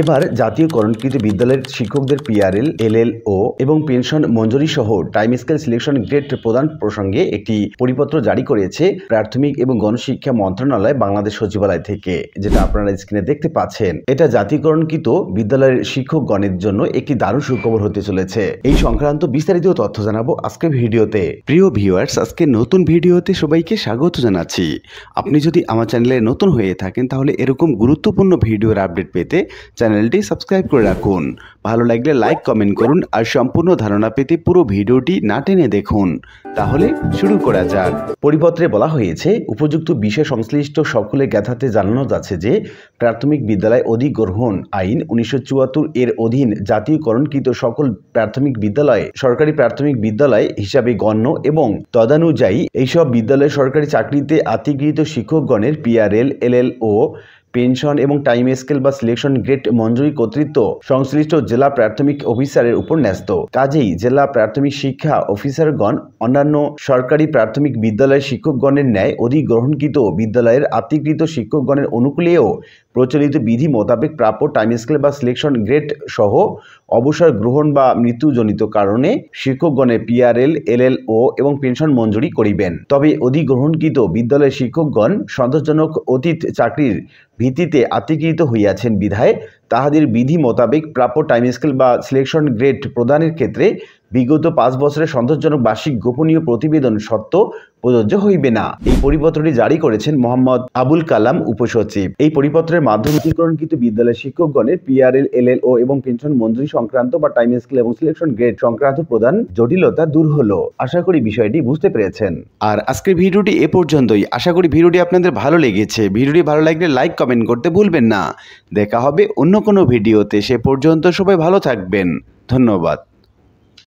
এবার জাতীয়করণকৃত বিদ্যালয়ের শিক্ষকদের পিআরএল এলএলও এবং পেনশন মঞ্জুরি সহ টাইম স্কেল সিলেকশন গ্রেড প্রদান প্রসঙ্গে একটি পরিপত্র জারি করেছে প্রাথমিক এবং গণশিক্ষা মন্ত্রণালয় বাংলাদেশ সচিবালয় থেকে যেটা আপনারা স্ক্রিনে দেখতে পাচ্ছেন এটা জাতীয়করণকৃত বিদ্যালয়ের শিক্ষকগণের জন্য একটি দারুণ সুখবর হতে চলেছে এই সংক্রান্ত বিস্তারিত তথ্য জানাবো আজকের ভিডিওতে প্রিয় ভিউয়ার্স আজকে নতুন ভিডিওতে সবাইকে স্বাগত জানাচ্ছি আপনি যদি আমার চ্যানেলে নতুন হয়ে থাকেন তাহলে এরকম গুরুত্বপূর্ণ ভিডিওর আপডেট পেতে চ্যানেলটি সাবস্ক্রাইব করে রাখুন ভালো লাগলে লাইক কমেন্ট করুন আর সম্পূর্ণ ধারণা পেতে পুরো ভিডিওটি না টেনে দেখুন তাহলে শুরু করা যাক পরিপত্রে বলা হয়েছে উপযুক্ত বিষয় সংশ্লিষ্ট সকলে জ্ঞাতাতে জানানো যাচ্ছে যে প্রাথমিক বিদ্যালয় অধিগ্রহণ আইন উনিশশো এর অধীন জাতীয়করণকৃত সকল প্রাথমিক বিদ্যালয়ে সরকারি প্রাথমিক বিদ্যালয় হিসাবে গণ্য এবং তদানুযায়ী এইসব বিদ্যালয়ে সরকারি চাকরিতে আতিকৃত শিক্ষকগণের পিআরএল এল ও পেনশন এবং টাইম স্কেল বা সিলেকশন গ্রেড মঞ্জুরি কর্তৃত্ব সংশ্লিষ্ট জেলা প্রাথমিক অফিসারের উপর ন্যস্ত কাজেই জেলা প্রাথমিক শিক্ষা অফিসারগণ অন্যান্য সরকারি প্রাথমিক বিদ্যালয়ের শিক্ষকগণের ন্যায় অধিগ্রহণকৃত বিদ্যালয়ের আত্মীকৃত শিক্ষকগণের অনুকূলেও প্রচলিত বিধি মোতাবেক প্রাপ্য টাইম স্কেল বা সিলেকশন গ্রেড সহ অবসর গ্রহণ বা মৃত্যুজনিত কারণে শিক্ষকগণের পিআরএল এলএলও এবং পেনশন মঞ্জুরি করিবেন তবে অধিগ্রহণকৃত বিদ্যালয়ের শিক্ষকগণ সন্তোষজনক অতীত চাকরির ভিত্তিতে আত্মীকৃত হইয়াছেন বিধায় তাহাদের বিধি মোতাবেক প্রাপ্য টাইম স্কেল বা সিলেকশন গ্রেড প্রদানের ক্ষেত্রে বিগত পাঁচ বছরের সন্তোষজনক বার্ষিক গোপনীয় প্রতিবেদন সত্ত্ব প্রযোজ্য হইবে না এই পরিপত্রটি জারি করেছেন মোহাম্মদ আবুল কালাম উপসচিব এই পরিপত্রের মাধ্যমে নথিকরণকৃত বিদ্যালয় শিক্ষকগণের পিআরএল এল এল ও এবং পেনশন মঞ্জুরি সংক্রান্ত বা টাইম স্কেল এবং সিলেকশন গ্রেড সংক্রান্ত প্রধান জটিলতা দূর হলো আশা করি বিষয়টি বুঝতে পেরেছেন আর আজকের ভিডিওটি এ পর্যন্তই আশা করি ভিডিওটি আপনাদের ভালো লেগেছে ভিডিওটি ভালো লাগলে লাইক কমেন্ট করতে ভুলবেন না দেখা হবে অন্য কোনো ভিডিওতে সে পর্যন্ত সবাই ভালো থাকবেন ধন্যবাদ